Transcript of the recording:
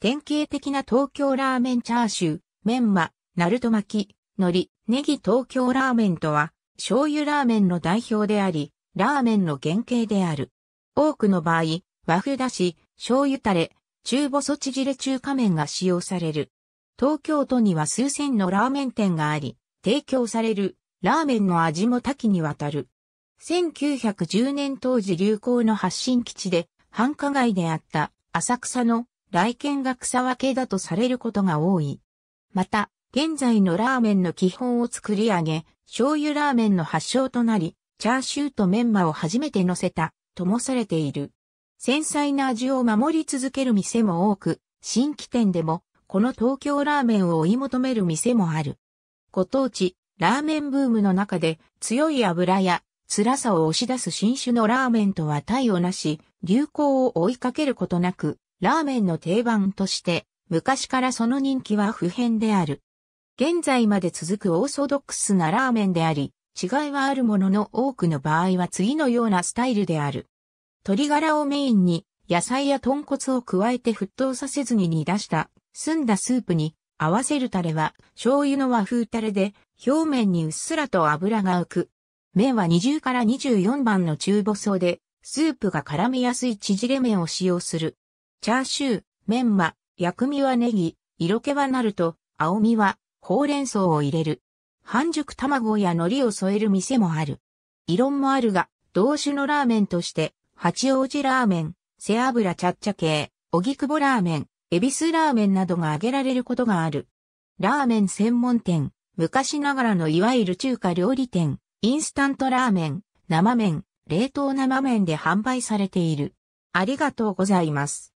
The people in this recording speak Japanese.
典型的な東京ラーメンチャーシュー、メンマ、ナルト巻き、海苔、ネギ東京ラーメンとは、醤油ラーメンの代表であり、ラーメンの原型である。多くの場合、和風だし、醤油タレ、中細縮れ中華麺が使用される。東京都には数千のラーメン店があり、提供されるラーメンの味も多岐にわたる。1910年当時流行の発信基地で、繁華街であった浅草の来県が草分けだとされることが多い。また、現在のラーメンの基本を作り上げ、醤油ラーメンの発祥となり、チャーシューとメンマを初めて乗せた、ともされている。繊細な味を守り続ける店も多く、新規店でも、この東京ラーメンを追い求める店もある。ご当地、ラーメンブームの中で強い油や辛さを押し出す新種のラーメンとは対をなし、流行を追いかけることなく、ラーメンの定番として、昔からその人気は普遍である。現在まで続くオーソドックスなラーメンであり、違いはあるものの多くの場合は次のようなスタイルである。鶏ガラをメインに野菜や豚骨を加えて沸騰させずに煮出した澄んだスープに合わせるタレは醤油の和風タレで表面にうっすらと油が浮く。麺は20から24番の中細でスープが絡みやすい縮れ麺を使用する。チャーシュー、メンマ、薬味はネギ、色気はなると、青みは、ほうれん草を入れる。半熟卵や海苔を添える店もある。異論もあるが、同種のラーメンとして、八王子ラーメン、背脂ちゃっちゃ系、荻窪ラーメン、エビスラーメンなどが挙げられることがある。ラーメン専門店、昔ながらのいわゆる中華料理店、インスタントラーメン、生麺、冷凍生麺で販売されている。ありがとうございます。